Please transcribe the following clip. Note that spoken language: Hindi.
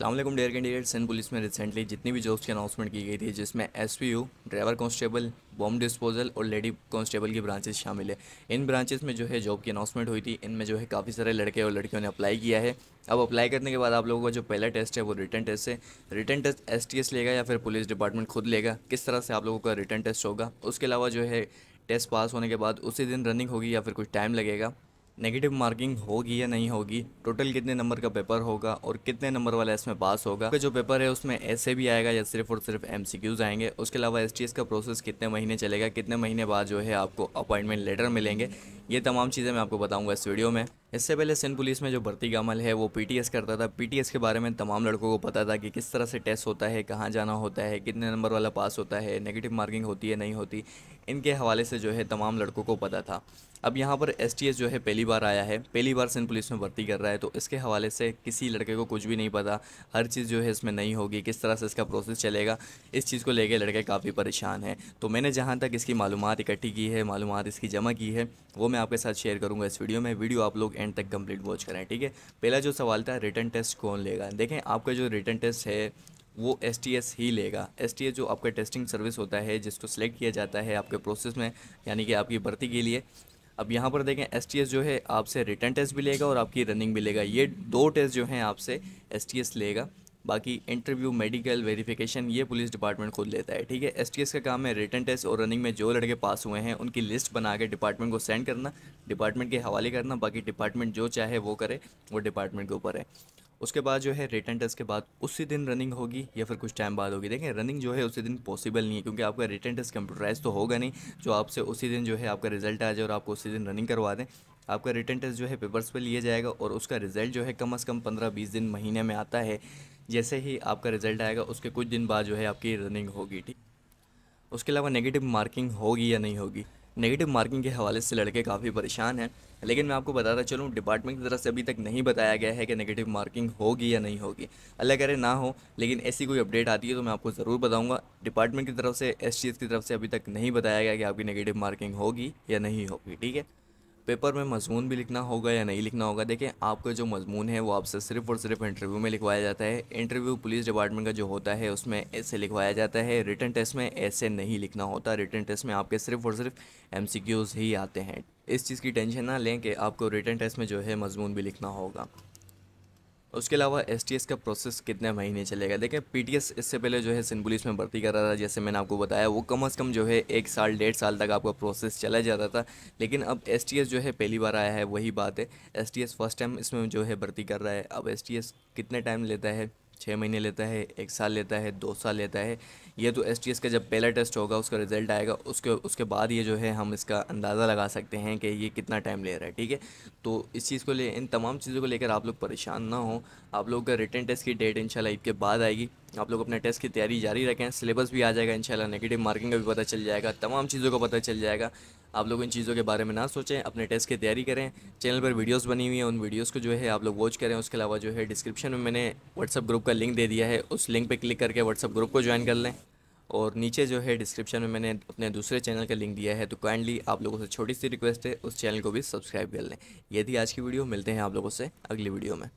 अल्लाम डेयर कैंडिडेट सिंध पुलिस में रिसेंटली जितनी भी जॉब्स की अनाउंसमेंट की गई थी जिसमें एस ड्राइवर कांस्टेबल बॉम्ब डिस्पोजल और लेडी कांस्टेबल की ब्रांचेस शामिल है इन ब्रांचेस में जो है जॉब की अनाउंसमेंट हुई थी इनमें जो है काफ़ी सारे लड़के और लड़कियों ने अप्लाई किया है अब अप्लाई करने के बाद आप लोगों का जो पहला टेस्ट है वो रिटर्न टेस्ट है return test S T S लेगा या फिर पुलिस डिपार्टमेंट खुद लेगा किस तरह से आप लोगों का रिटर्न टेस्ट होगा उसके अलावा जो है टेस्ट पास होने के बाद उसी दिन रनिंग होगी या फिर कुछ टाइम लगेगा नेगेटिव मार्किंग होगी या नहीं होगी टोटल कितने नंबर का पेपर होगा और कितने नंबर वाला इसमें पास होगा जो पेपर है उसमें ऐसे भी आएगा या सिर्फ और सिर्फ एम आएंगे उसके अलावा एस का प्रोसेस कितने महीने चलेगा कितने महीने बाद जो है आपको अपॉइंटमेंट लेटर मिलेंगे ये तमाम चीज़ें मैं आपको बताऊंगा इस वीडियो में इससे पहले सिंध पुलिस में जो भर्ती का अमल है वो पीटीएस करता था पीटीएस के बारे में तमाम लड़कों को पता था कि किस तरह से टेस्ट होता है कहाँ जाना होता है कितने नंबर वाला पास होता है नेगेटिव मार्किंग होती है नहीं होती इनके हवाले से जो है तमाम लड़कों को पता था अब यहाँ पर एस जो है पहली बार आया है पहली बार सिंध पुलिस में भर्ती कर रहा है तो इसके हवाले से किसी लड़के को कुछ भी नहीं पता हर चीज़ जो है इसमें नहीं होगी किस तरह से इसका प्रोसेस चलेगा इस चीज़ को लेकर लड़के काफ़ी परेशान हैं तो मैंने जहाँ तक इसकी मालूम इकट्ठी की है मालूम इसकी जमा की है वो मैं आपके साथ शेयर करूंगा इस वीडियो में वीडियो आप लोग एंड तक कंप्लीट वॉच करें ठीक है पहला जो सवाल था रिटर्न टेस्ट कौन लेगा देखें आपका जो रिटर्न टेस्ट है वो एस टी एस ही लेगा एस टी एस जो आपका टेस्टिंग सर्विस होता है जिसको सेलेक्ट किया जाता है आपके प्रोसेस में यानी कि आपकी भर्ती के लिए अब यहाँ पर देखें एस टी एस जो है आपसे रिटर्न टेस्ट भी लेगा और आपकी रनिंग भी लेगा ये दो टेस्ट जो हैं आपसे एस टी एस लेगा बाकी इंटरव्यू मेडिकल वेरिफिकेशन ये पुलिस डिपार्टमेंट खुद लेता है ठीक है एस का काम है रिटर्न टेस्ट और रनिंग में जो लड़के पास हुए हैं उनकी लिस्ट बना के डिपार्टमेंट को सेंड करना डिपार्टमेंट के हवाले करना बाकी डिपार्टमेंट जो चाहे वो करे वो डिपार्टमेंट के ऊपर है उसके बाद जो है रिटर्न टेस्ट के बाद उसी दिन रनिंग होगी या फिर कुछ टाइम बाद होगी देखें रनिंग जो है उसी दिन पॉसिबल नहीं है क्योंकि आपका रिटर्न टेस्ट कंप्यूटराइज तो होगा नहीं जो आपसे उसी दिन जो है आपका रिजल्ट आ जाए और आपको उसी दिन रनिंग करवा दें आपका रिटर्न टेस्ट जो है पेपर्स पे लिया जाएगा और उसका रिज़ल्ट जो है कम अज़ कम पंद्रह बीस दिन महीने में आता है जैसे ही आपका रिज़ल्ट आएगा उसके कुछ दिन बाद जो है आपकी रनिंग होगी ठीक उसके अलावा नेगेटिव मार्किंग होगी या नहीं होगी नेगेटिव मार्किंग के हवाले से लड़के काफ़ी परेशान हैं लेकिन मैं आपको बताता चलूँ डिपार्टमेंट की तरफ से अभी तक नहीं बताया गया है कि नेगेटिव मार्किंग होगी या नहीं होगी अल्लाह करे ना हो लेकिन ऐसी कोई अपडेट आती है तो मैं आपको ज़रूर बताऊँगा डिपार्टमेंट की तरफ से एस की तरफ से अभी तक नहीं बताया गया कि आपकी नेगेटिव मार्किंग होगी या नहीं होगी ठीक है पेपर में मजमून भी लिखना होगा या नहीं लिखना होगा देखें आपका जो मजमून है वो आपसे सिर्फ और सिर्फ इंटरव्यू में लिखवाया जाता है इंटरव्यू पुलिस डिपार्टमेंट का जो होता है उसमें ऐसे लिखवाया जाता है रिटर्न टेस्ट में ऐसे नहीं लिखना होता रिटर्न टेस्ट में आपके सिर्फ और सिर्फ एम ही आते हैं इस चीज़ की टेंशन ना लें कि आपको रिटर्न टेस्ट में जो है मजमून भी लिखना होगा उसके अलावा एस का प्रोसेस कितने महीने चलेगा देखें पी इससे पहले जो है सिंध पुलिस में भर्ती कर रहा था जैसे मैंने आपको बताया वो कम अज़ कम जो है एक साल डेढ़ साल तक आपका प्रोसेस चला जाता था लेकिन अब एस जो है पहली बार आया है वही बात है एस फर्स्ट टाइम इसमें जो है भर्ती कर रहा है अब एस कितने टाइम लेता है छः महीने लेता है एक साल लेता है दो साल लेता है ये तो एस टी एस का जब पहला टेस्ट होगा उसका रिज़ल्ट आएगा उसके उसके बाद ये जो है हम इसका अंदाज़ा लगा सकते हैं कि ये कितना टाइम ले रहा है ठीक है तो इस चीज़ को ले इन तमाम चीज़ों को लेकर आप लोग परेशान ना हो आप लोग का रिटर्न टेस्ट की डेट इंशाल्लाह ईद के बाद आएगी आप लोग अपने टेस्ट की तैयारी जारी रखें सिलेबस भी आ जाएगा इंशाल्लाह नेगेटिव मार्किंग का भी पता चल जाएगा तमाम चीज़ों का पता चल जाएगा आप लोग इन चीज़ों के बारे में ना सोचें अपने टेस्ट की तैयारी करें चैनल पर वीडियोस बनी हुई हैं उन वीडियोस को जो है आप लोग वॉच करें उसके अलावा जो है डिस्क्रिप्शन में मैंने व्हाट्सअप ग्रुप का लिंक दे दिया है उस लिंक पर क्लिक करके व्हाट्सअप ग्रुप को ज्वाइन कर लें और नीचे जो है डिस्क्रिप्शन में मैंने अपने दूसरे चैनल का लिंक दिया है तो काइंडली आप लोगों से छोटी सी रिक्वेस्ट है उस चैनल को भी सब्सक्राइब कर लें ये थी आज की वीडियो मिलते हैं आप लोगों से अगली वीडियो में